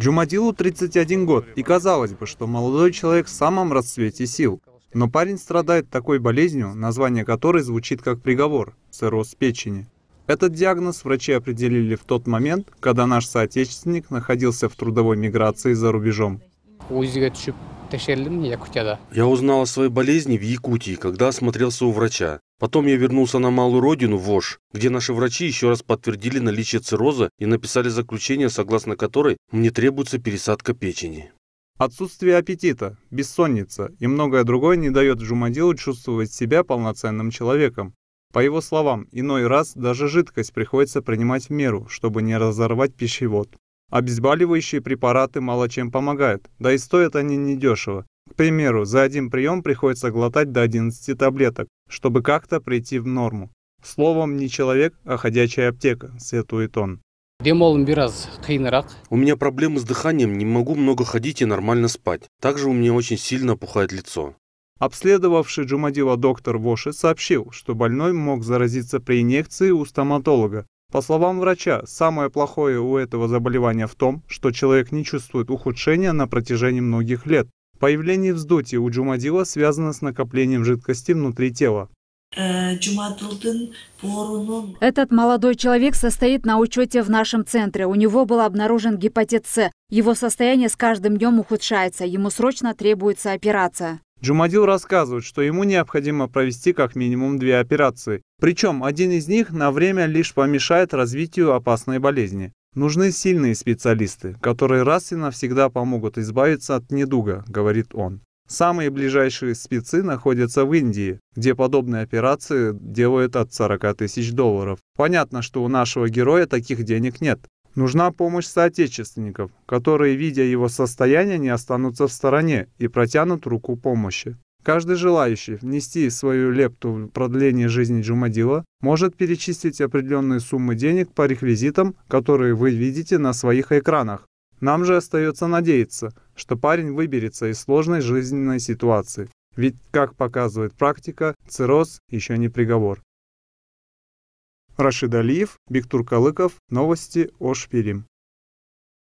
Джумадилу 31 год, и казалось бы, что молодой человек в самом расцвете сил. Но парень страдает такой болезнью, название которой звучит как приговор – цирроз печени. Этот диагноз врачи определили в тот момент, когда наш соотечественник находился в трудовой миграции за рубежом. Я узнал о своей болезни в Якутии, когда осмотрелся у врача. Потом я вернулся на малую родину, в Ош, где наши врачи еще раз подтвердили наличие цирроза и написали заключение, согласно которой мне требуется пересадка печени. Отсутствие аппетита, бессонница и многое другое не дает Джумадилу чувствовать себя полноценным человеком. По его словам, иной раз даже жидкость приходится принимать в меру, чтобы не разорвать пищевод. Обезболивающие препараты мало чем помогают, да и стоят они недешево. К примеру, за один прием приходится глотать до 11 таблеток, чтобы как-то прийти в норму. Словом, не человек, а ходячая аптека, сетует он. У меня проблемы с дыханием, не могу много ходить и нормально спать. Также у меня очень сильно опухает лицо. Обследовавший Джумадила доктор Воши сообщил, что больной мог заразиться при инъекции у стоматолога. По словам врача, самое плохое у этого заболевания в том, что человек не чувствует ухудшения на протяжении многих лет, Появление вздутия у джумадила связано с накоплением жидкости внутри тела. Этот молодой человек состоит на учете в нашем центре. У него был обнаружен гепатит С. Его состояние с каждым днем ухудшается. Ему срочно требуется операция. Джумадил рассказывает, что ему необходимо провести как минимум две операции. Причем один из них на время лишь помешает развитию опасной болезни. Нужны сильные специалисты, которые раз и навсегда помогут избавиться от недуга, говорит он. Самые ближайшие спецы находятся в Индии, где подобные операции делают от 40 тысяч долларов. Понятно, что у нашего героя таких денег нет. Нужна помощь соотечественников, которые, видя его состояние, не останутся в стороне и протянут руку помощи. Каждый желающий внести свою лепту в продление жизни Джумадила может перечислить определенные суммы денег по реквизитам, которые вы видите на своих экранах. Нам же остается надеяться, что парень выберется из сложной жизненной ситуации. Ведь, как показывает практика, цирроз еще не приговор. Рашид Алиев, Биктур Калыков, новости о Шпирим.